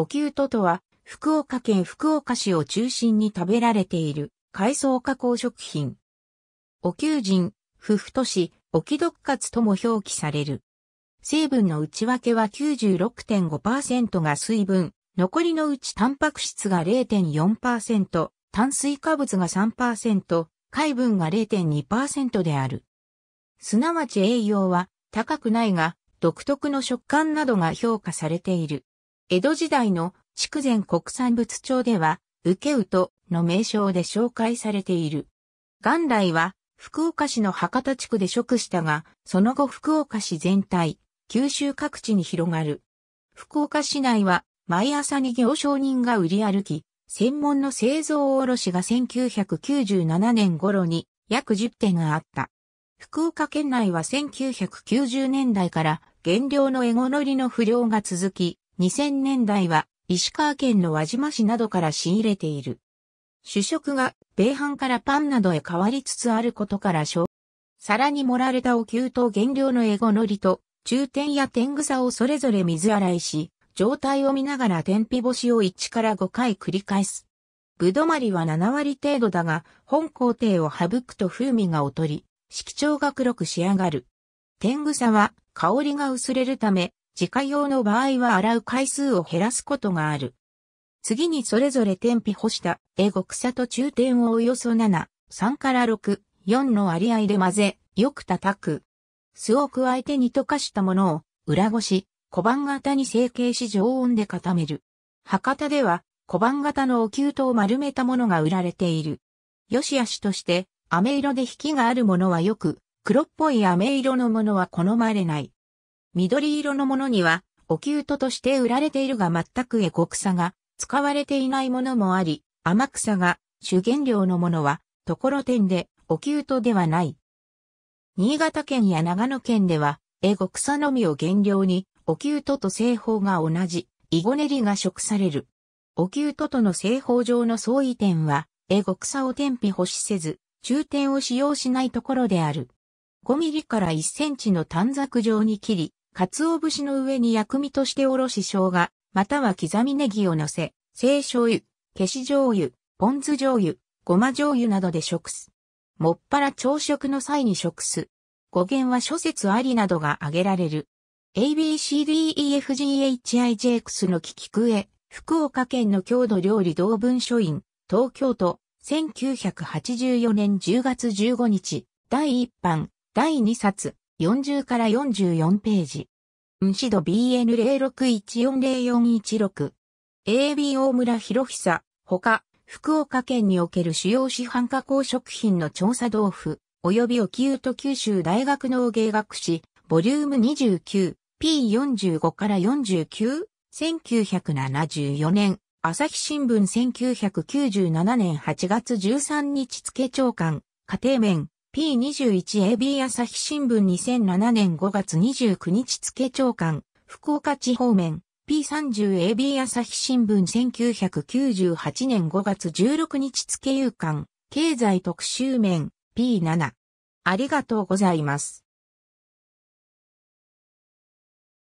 おきゅうととは、福岡県福岡市を中心に食べられている海藻加工食品。おきゅう人、ふふとし、おきどっかつとも表記される。成分の内訳は96.5%が水分、残りのうちタンパク質が0.4%、炭水化物が3%、海分が0.2%である。すなわち栄養は高くないが、独特の食感などが評価されている。江戸時代の筑前国産物帳では、受けうとの名称で紹介されている。元来は、福岡市の博多地区で食したが、その後福岡市全体、九州各地に広がる。福岡市内は、毎朝に行商人が売り歩き、専門の製造卸が1997年頃に約10店があった。福岡県内は1990年代から原料のエゴノリの不良が続き、2000年代は石川県の輪島市などから仕入れている。主食が米飯からパンなどへ変わりつつあることから小、皿に盛られたお灸と原料のエゴのりと中天や天草をそれぞれ水洗いし、状態を見ながら天日干しを1から5回繰り返す。ぶどまりは7割程度だが、本工程を省くと風味が劣り、色調が黒く仕上がる。天草は香りが薄れるため、自家用の場合は洗う回数を減らすことがある。次にそれぞれ天日干したエゴ草と中点をおよそ7、3から6、4の割合で混ぜ、よく叩く。酢を加えて煮溶かしたものを裏ごし、小判型に成形し常温で固める。博多では小判型のお給湯を丸めたものが売られている。よしあしとして、飴色で引きがあるものはよく、黒っぽい飴色のものは好まれない。緑色のものには、おキュートとして売られているが全くエコ草が使われていないものもあり、天草が主原料のものは、ところてんで、おキュートではない。新潟県や長野県では、エゴ草のみを原料に、おキュートと製法が同じ、イゴネリが食される。おキュートとの製法上の相違点は、エゴ草を天日保しせず、中点を使用しないところである。5ミリから1センチの短冊状に切り、鰹節の上に薬味としておろし生姜、または刻みネギを乗せ、清醤油、消し醤油、ポン酢醤油、ごま醤油などで食す。もっぱら朝食の際に食す。語源は諸説ありなどが挙げられる。ABCDEFGHIJX の聞き食え、福岡県の郷土料理同文書院、東京都、1984年10月15日、第1版、第2冊。40から44ページ。うんしど BN06140416。ABO 村博久、他、福岡県における主要市販加工食品の調査豆腐、及び沖湯と九州大学農芸学士、ボリューム 29P45 から 49? 1974年、朝日新聞1997年8月13日付長官、家庭面、P21AB 朝日新聞2007年5月29日付長官、福岡地方面、P30AB 朝日新聞1998年5月16日付夕刊、経済特集面、P7。ありがとうございます。